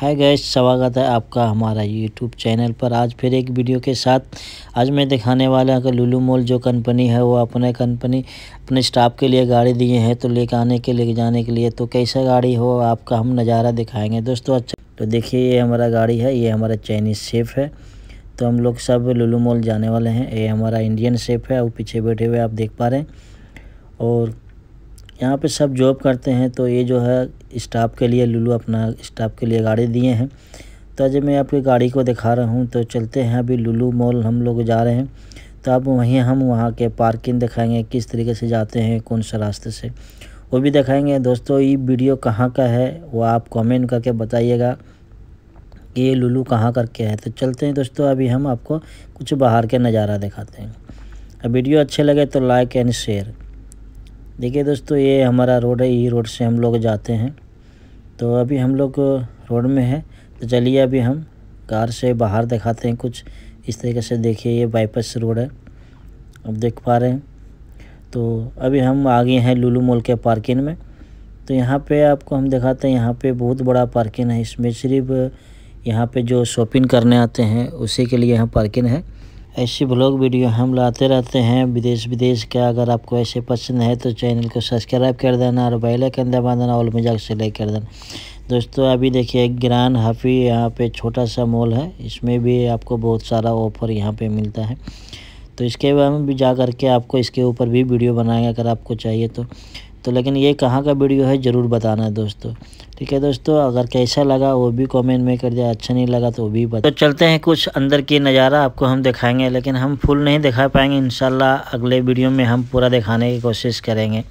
है गैस स्वागत है आपका हमारा यूट्यूब चैनल पर आज फिर एक वीडियो के साथ आज मैं दिखाने वाला हूँ कि लुलू मॉल जो कंपनी है वो अपने कंपनी अपने स्टाफ के लिए गाड़ी दिए हैं तो ले आने के ले जाने के लिए तो कैसा गाड़ी हो आपका हम नज़ारा दिखाएंगे दोस्तों अच्छा तो देखिए ये हमारा गाड़ी है ये हमारा चाइनीज़ सेफ है तो हम लोग सब लुलू मॉल जाने वाले हैं ये हमारा इंडियन सेफ है वो पीछे बैठे हुए आप देख पा रहे हैं और यहाँ पर सब जॉब करते हैं तो ये जो है स्टाफ के लिए लुलू अपना स्टाफ के लिए गाड़ी दिए हैं तो जब मैं आपकी गाड़ी को दिखा रहा हूँ तो चलते हैं अभी लुलू मॉल हम लोग जा रहे हैं तो अब वहीं हम वहाँ के पार्किंग दिखाएंगे किस तरीके से जाते हैं कौन सा रास्ते से वो भी दिखाएंगे दोस्तों ये वीडियो कहाँ का है वो आप कमेंट करके बताइएगा कि ये लुलू कहाँ करके है तो चलते हैं दोस्तों अभी हम आपको कुछ बाहर के नज़ारा दिखाते हैं वीडियो अच्छे लगे तो लाइक एंड शेयर देखिए दोस्तों ये हमारा रोड है यही रोड से हम लोग जाते हैं तो अभी हम लोग रोड में है तो चलिए अभी हम कार से बाहर दिखाते हैं कुछ इस तरीके से देखिए ये बाईपास रोड है अब देख पा रहे हैं तो अभी हम आ गए हैं लुलू मॉल के पार्किंग में तो यहाँ पे आपको हम दिखाते हैं यहाँ पे बहुत बड़ा पार्किंग है इसमें सिर्फ यहाँ पे जो शॉपिंग करने आते हैं उसी के लिए यहाँ पार्किंग है ऐसी ब्लॉग वीडियो हम लाते रहते हैं विदेश विदेश का अगर आपको ऐसे पसंद है तो चैनल को सब्सक्राइब कर देना और बेल आइकन दबा देना ऑल में जाकर लाइक कर देना दोस्तों अभी देखिए ग्रान हाफी यहाँ पे छोटा सा मॉल है इसमें भी आपको बहुत सारा ऑफर यहाँ पे मिलता है तो इसके बारे में भी जा करके आपको इसके ऊपर भी वीडियो बनाएंगे अगर आपको चाहिए तो तो लेकिन ये कहाँ का वीडियो है ज़रूर बताना दोस्तों ठीक है दोस्तों अगर कैसा लगा वो भी कमेंट में कर दिया अच्छा नहीं लगा तो वो भी बता तो चलते हैं कुछ अंदर की नज़ारा आपको हम दिखाएंगे लेकिन हम फुल नहीं दिखा पाएंगे इन अगले वीडियो में हम पूरा दिखाने की कोशिश करेंगे